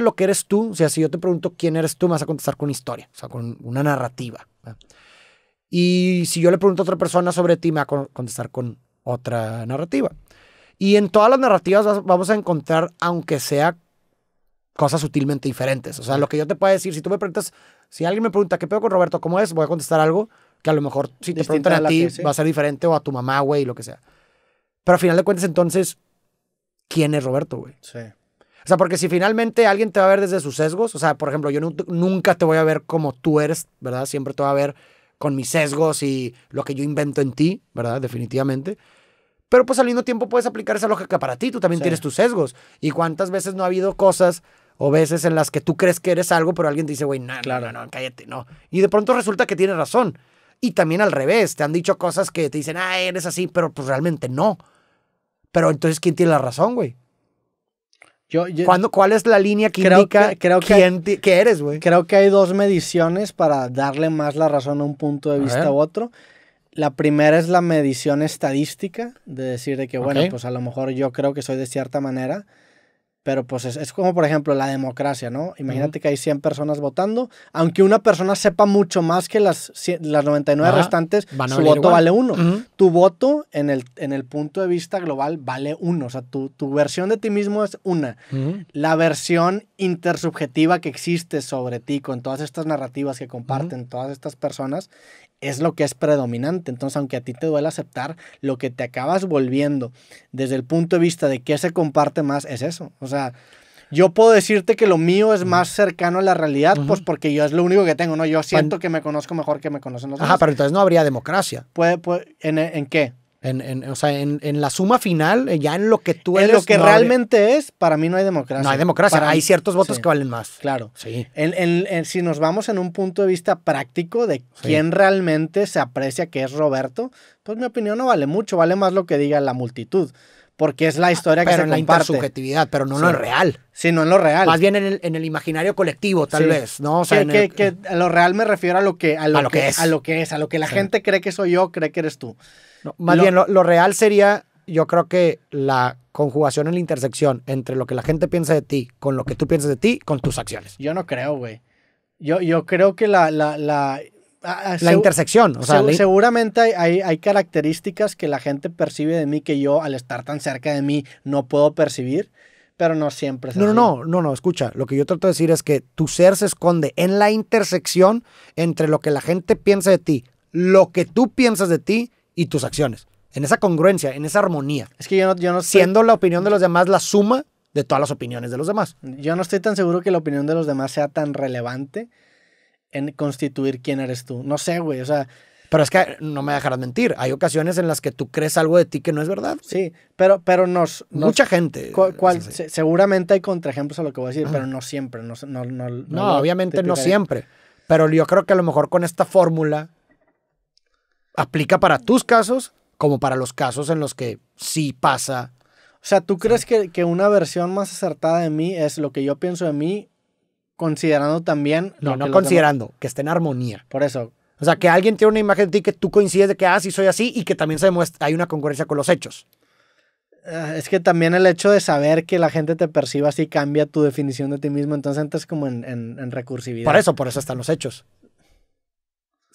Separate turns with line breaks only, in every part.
lo que eres tú, o sea, si yo te pregunto quién eres tú, me vas a contestar con historia, o sea, con una narrativa. Y si yo le pregunto a otra persona sobre ti, me va a contestar con otra narrativa. Y en todas las narrativas vamos a encontrar, aunque sea cosas sutilmente diferentes. O sea, lo que yo te pueda decir, si tú me preguntas, si alguien me pregunta, ¿qué pedo con Roberto? ¿Cómo es? Voy a contestar algo que a lo mejor si te a, ti va a ser diferente o a tu mamá, güey, lo que sea. Pero al final de cuentas, entonces, ¿quién es Roberto, güey? Sí. O sea, porque si finalmente alguien te va a ver desde sus sesgos, o sea, por ejemplo, yo nunca te voy a ver como tú eres, ¿verdad? Siempre te voy a ver con mis sesgos y lo que yo invento en ti, ¿verdad? Definitivamente. Pero pues al mismo tiempo puedes aplicar esa lógica para ti, tú también tienes tus sesgos. ¿Y cuántas veces no ha habido cosas o veces en las que tú crees que eres algo, pero alguien te dice, güey, no, no, no, cállate, no. Y de pronto resulta que tienes razón. Y también al revés, te han dicho cosas que te dicen, ah, eres así, pero pues realmente no.
Pero entonces, ¿quién tiene la razón, güey? ¿Cuál es la línea que indica quién eres, güey? Creo que hay dos mediciones para darle más la razón a un punto de vista u otro. La primera es la medición estadística, de decir de que, bueno, pues a lo mejor yo creo que soy de cierta manera, pero pues es, como, por ejemplo, la democracia, ¿no? Imagínate que hay 100 personas votando, aunque una persona sepa mucho más que las, las 99 restantes, su voto vale uno. Tu voto, en el, en el punto de vista global, vale uno. O sea, tu, tu versión de ti mismo es una. La versión intersubjetiva que existe sobre ti con todas estas narrativas que comparten todas estas personas es lo que es predominante. Entonces, aunque a ti te duele aceptar, lo que te acabas volviendo desde el punto de vista de qué se comparte más es eso. O sea, yo puedo decirte que lo mío es más cercano a la realidad, pues porque yo es lo único que tengo, ¿no? Yo siento que me conozco mejor que me conocen los demás. Ajá, pero
entonces no habría democracia. Puede, pues ¿en, ¿en, qué? En, en, o sea, en, en, la suma
final, eh, ya en lo que tú eres. En lo que realmente es, para mí no hay democracia. No hay democracia, hay ciertos votos que valen más. Claro. Sí. En, si nos vamos en un punto de vista práctico de quién realmente se aprecia que es Roberto, pues mi opinión no vale mucho, vale más lo que diga la multitud. Porque es la ah, historia que se en comparte. la subjetividad, pero no en lo real. Sí, no en lo real. Más bien en el, imaginario colectivo, tal vez, ¿no? O que, que, a lo real me refiero a lo que, a lo, que, es. A lo que es, a lo que la gente cree que soy yo, cree que eres tú más lo, bien, lo, real sería, yo
creo que la conjugación en la intersección entre lo que la gente piensa de ti, con lo que tú piensas de ti,
con tus acciones. Yo no creo, güey. Yo, yo creo que la, la, la ah, ah, la
intersección. O sea,
seguramente hay, hay, características que la gente percibe de mí que yo, al estar tan cerca de mí, no puedo percibir, pero no siempre es
No, no, no, no, escucha. Lo que yo trato de decir es que tu ser se esconde en la intersección entre lo que la gente piensa de ti, lo que tú piensas de ti y tus acciones. En esa congruencia, en esa armonía.
Es que yo no, yo no Siendo la opinión de los demás la suma de todas las opiniones de los demás. Yo no estoy tan seguro que la opinión de los demás sea tan relevante en constituir quién eres tú. No sé, güey, o sea... Pero es que no me dejarás mentir. Hay ocasiones en las que tú crees algo de ti que no es verdad. Sí, pero, pero nos, Mucha gente. seguramente hay contraejemplos a lo que voy a decir, pero no siempre. no, no, no obviamente no siempre. Pero yo creo que a lo mejor con esta fórmula Aplica para tus casos como para los casos en los que sí pasa. O sea, ¿tú crees que, una versión más acertada de mí es lo que yo pienso de mí, considerando también... No, no considerando, que esté en armonía. Por eso. O sea,
que alguien tiene una imagen de ti que tú coincides de que, ah, sí soy así, y que también se hay una concurrencia con los hechos.
Eh, es que también el hecho de saber que la gente te perciba así cambia tu definición de ti mismo, entonces entras como en, en recursividad. Por eso, por eso están los hechos.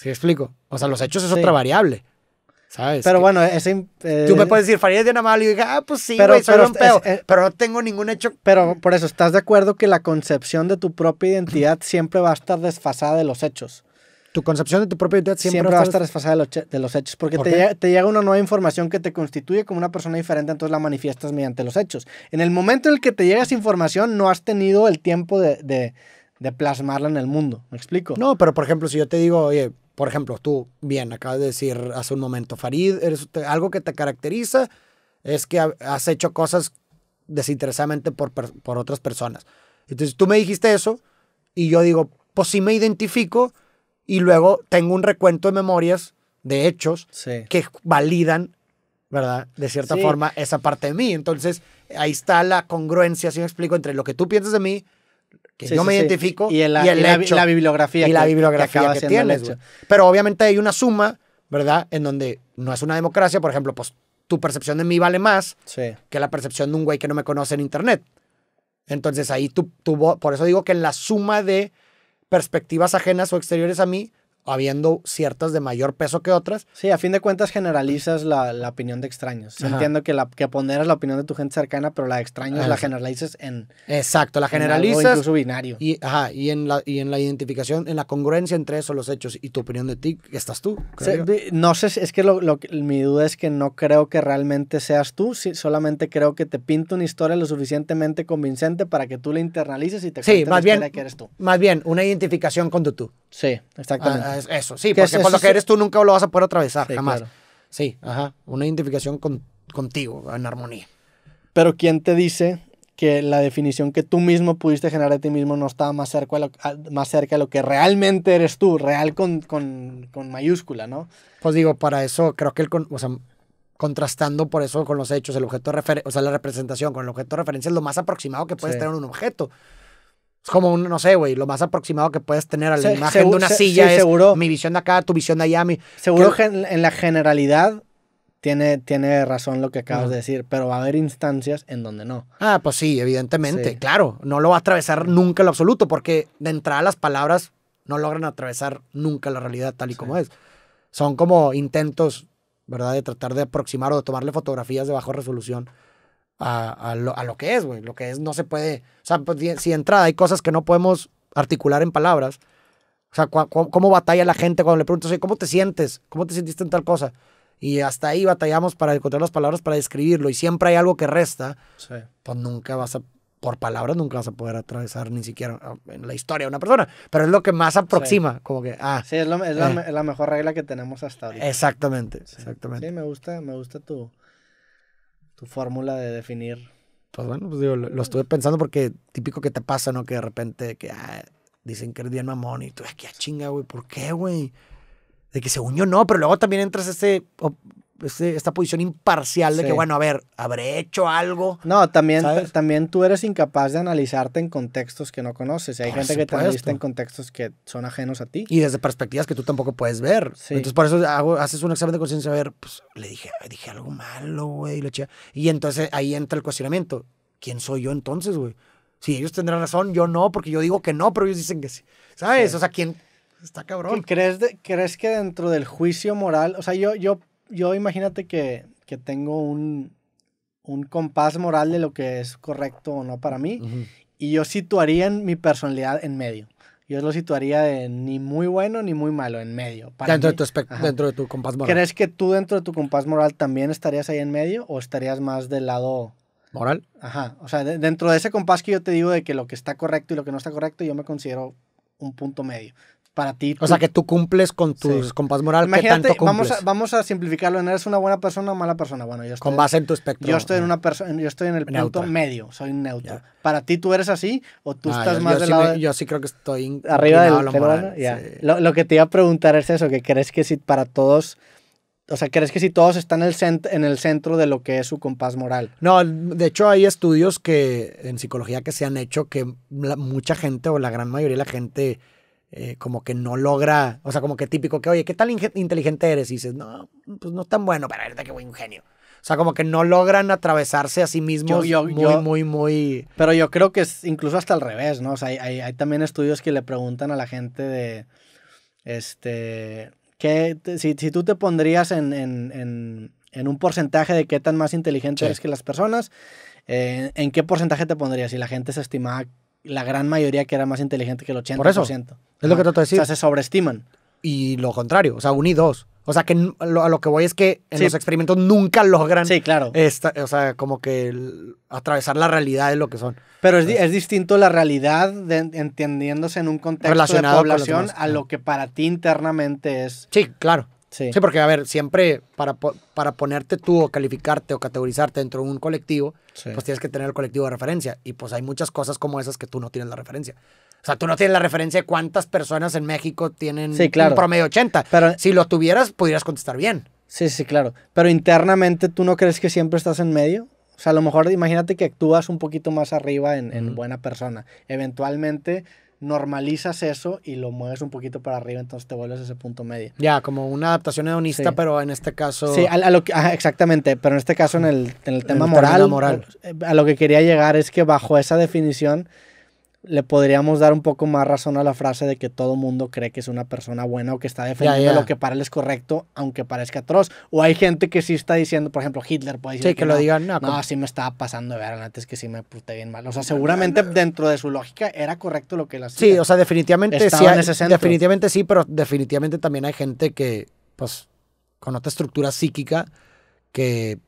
¿Sí explico? O sea, los hechos es otra variable. ¿Sabes? Pero bueno, ese.
Eh, tú me puedes decir,
Faría es una Y yo digo, ah, pues sí, pero, eh,
pero no tengo ningún hecho. Pero por eso, ¿estás de acuerdo que la concepción de tu propia identidad siempre va a estar desfasada de los hechos? Tu concepción de tu propia identidad siempre, va a estar desfasada de los, hechos, porque te, llega una nueva información que te constituye como una persona diferente, entonces la manifiestas mediante los hechos. En el momento en el que te llega esa información, no has tenido el tiempo de, de, de plasmarla en el mundo. ¿Me explico? No, pero por ejemplo, si yo te digo, oye, por ejemplo,
tú, bien, acabas de decir hace un momento, Farid, algo que te caracteriza es que has hecho cosas desinteresadamente por, otras personas. Entonces tú me dijiste eso y yo digo, pues sí me identifico y luego tengo un recuento de memorias, de hechos, que validan, ¿verdad? De cierta forma, esa parte de mí. Entonces ahí está la congruencia, si me explico, entre lo que tú piensas de mí
que me identifico y la, bibliografía y que, bibliografía que, tienes.
Pero obviamente hay una suma, ¿verdad? En donde no es una democracia, por ejemplo, pues tu percepción de mí vale más que la percepción de un güey que no me conoce en internet. Entonces ahí tú, por eso digo que en la suma de perspectivas ajenas o exteriores a mí, habiendo ciertas
de mayor peso que otras. Sí, a fin de cuentas generalizas la, opinión de extraños. entiendo que, la, que ponderas la opinión de tu gente cercana, pero la de extraños la generalizas en... Exacto, la generalizas... En incluso
binario. Y, ajá, y, en la, y en la identificación, en la congruencia entre eso, los hechos y tu opinión de ti, estás tú.
no sé, es que lo, mi duda es que no creo que realmente seas tú, solamente creo que te pinta una historia lo suficientemente convincente para que tú la internalices y te sí, más que eres tú. Más bien, una identificación con tu tú. Sí, exactamente. Ah, eso, sí, porque lo que eres
tú nunca lo vas a poder atravesar, jamás. Sí, ajá. Una identificación con, contigo,
en armonía. Pero ¿quién te dice que la definición que tú mismo pudiste generar de ti mismo no estaba más cerca de lo, más cerca de lo que realmente eres tú, real con, con, con mayúscula, ¿no? Pues digo, para eso creo que el, o sea, contrastando por eso con los hechos,
el objeto de o sea, la representación con el objeto de referencia es lo más aproximado que puedes tener un objeto.
Es como un, no sé, güey, lo más aproximado que puedes tener a la imagen de una silla es seguro, mi visión de acá, tu visión de allá. Mi, seguro que en, la generalidad tiene, tiene razón lo que acabas de decir, pero va a haber instancias en donde no. Ah, pues sí, evidentemente,
claro. No lo va a atravesar nunca en lo absoluto, porque de entrada las palabras no logran atravesar nunca la realidad tal y como es. Son como intentos, ¿verdad?, de tratar de aproximar o de tomarle fotografías de bajo resolución a, lo, que es, güey. Lo que es no se puede. O sea, pues, si entrada hay cosas que no podemos articular en palabras. O sea, cómo batalla la gente cuando le preguntas, ¿cómo te sientes? ¿Cómo te sentiste en tal cosa? Y hasta ahí batallamos para encontrar las palabras para describirlo. Y siempre hay algo que resta. Pues nunca vas a por palabras nunca vas a poder atravesar ni siquiera ah, en
la historia de una persona,
pero es lo que más aproxima, como que, ah. Sí, es, lo, es la,
eh. mejor regla que tenemos hasta hoy,
Exactamente, exactamente.
Sí, me gusta, me gusta tu, su fórmula de definir.
Pues bueno, pues digo, lo, estuve pensando porque típico que te pasa, ¿no? Que de repente que ah, dicen que eres bien mamón y tú, aquí a chinga, güey, ¿por qué, güey? De que se unió, no, pero luego también entras ese este, esta posición imparcial de que, bueno, a ver,
¿habré hecho algo? No, también, también tú eres incapaz de analizarte en contextos que no conoces. Hay gente que te analiza en contextos que son ajenos a ti. Y desde perspectivas que tú tampoco puedes ver.
Entonces, por eso hago, haces un examen de conciencia, a ver, pues le dije, dije algo malo, güey, y entonces ahí entra el cuestionamiento. ¿Quién soy yo entonces, güey? Si ellos tendrán razón, yo no,
porque yo digo que no, pero ellos dicen que sí. ¿Sabes? O sea, ¿quién, Está cabrón. ¿Crees, ¿Crees que dentro del juicio moral, o sea, yo, yo yo imagínate que, tengo un, compás moral de lo que es correcto o no para mí. Y yo situaría mi personalidad en medio. Yo lo situaría de ni muy bueno ni muy malo, en medio. dentro, de tu dentro de tu compás moral. ¿Crees que tú dentro de tu compás moral también estarías ahí en medio o estarías más del lado... Moral? Ajá. O sea, dentro de ese compás que yo te digo de que lo que está correcto y lo que no está correcto, yo me considero un punto medio para ti. O sea, que
tú cumples con tus compás moral. Imagínate, Vamos, a,
vamos a simplificarlo. ¿Eres una buena persona o mala persona? Bueno, yo estoy, con base en tu espectro. Yo estoy, en, eh, una yo estoy en el punto medio, soy neutro. ¿Para ti tú eres así o tú estás más yo del sí Yo sí creo que estoy... Arriba del lo, moral, lo, que te iba a preguntar es eso, que crees que si para todos... O sea, ¿crees que si todos están en el, en el centro de lo que es su compás moral?
No, de hecho hay estudios que en psicología que se han hecho que mucha gente o la gran mayoría de la gente eh, como que no logra, o sea, como que típico que, oye, ¿qué tal inteligente eres? Y dices, no, pues no tan bueno, pero ahorita que voy un genio. O sea, como que no logran
atravesarse a sí mismos muy, muy, muy... Pero yo creo que es incluso hasta al revés, ¿no? O sea, hay, también estudios que le preguntan a la gente de, este, que si, si tú te pondrías en, en, en, un porcentaje de qué tan más inteligente eres que las personas, eh, ¿en qué porcentaje te pondrías? Si la gente se estimaba la gran mayoría que era más inteligente que el 80%. Por eso, es lo que trato de decir. O sea, se sobreestiman. Y lo contrario, o sea,
un dos. O sea, que lo, a lo que voy es que en los experimentos nunca logran. Sí, claro. o sea, como que atravesar la realidad de lo que son.
Pero es, es distinto la realidad de, entendiéndose en un contexto de población a lo que para ti internamente es. Sí,
claro. Sí. porque a ver, siempre para, para ponerte tú o calificarte o categorizarte dentro de un colectivo, pues tienes que tener el colectivo de referencia. Y pues hay muchas cosas como esas que tú no tienes la referencia. O sea, tú no tienes la referencia de cuántas personas en México tienen un promedio
80. Pero, si lo tuvieras, pudieras contestar bien. Sí, sí, claro. Pero internamente, ¿tú no crees que siempre estás en medio? O sea, a lo mejor imagínate que actúas un poquito más arriba en, en buena persona. Eventualmente normalizas eso y lo mueves un poquito para arriba, entonces te vuelves a ese punto medio. Ya,
como una adaptación hedonista, pero en este caso... Sí,
lo que, exactamente, pero en este caso en el, tema moral. Eh, a lo que quería llegar es que bajo esa definición le podríamos dar un poco más razón a la frase de que todo mundo cree que es una persona buena o que está defendiendo lo que para él es correcto, aunque parezca atroz. O hay gente que sí está diciendo, por ejemplo, Hitler puede decir. Sí, que, lo digan. No, no sí me estaba pasando de ver, antes que sí me puté bien mal. O sea, seguramente dentro de su lógica era correcto lo que las. Sí, o sea, definitivamente sí. definitivamente
sí, pero definitivamente también hay gente que, pues, con otra estructura psíquica que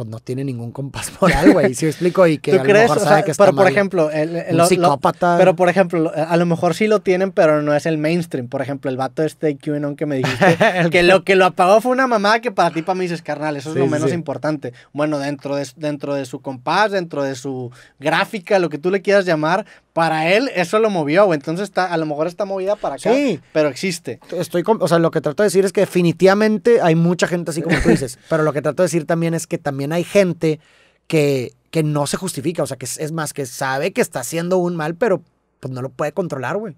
pues, no tiene ningún compás moral, güey. Si explico, y que a sabe que está Pero por ejemplo, el, psicópata. pero
por ejemplo, a lo mejor sí lo tienen, pero no es el mainstream. Por ejemplo, el vato este de QAnon que me dijiste, que lo que lo apagó fue una mamá que para ti, para mí dices, carnal, eso es lo menos importante. Bueno, dentro de, dentro de su compás, dentro de su gráfica, lo que tú le quieras llamar, para él eso lo movió, güey. Entonces está, a lo mejor está movida para acá,
pero existe. Estoy, o sea, lo que trato de decir es que definitivamente hay mucha gente así como tú dices, pero lo que trato de decir también es que también hay gente que, que no se justifica, o sea, que es, es más, que sabe que está haciendo un mal, pero pues no lo puede controlar, güey.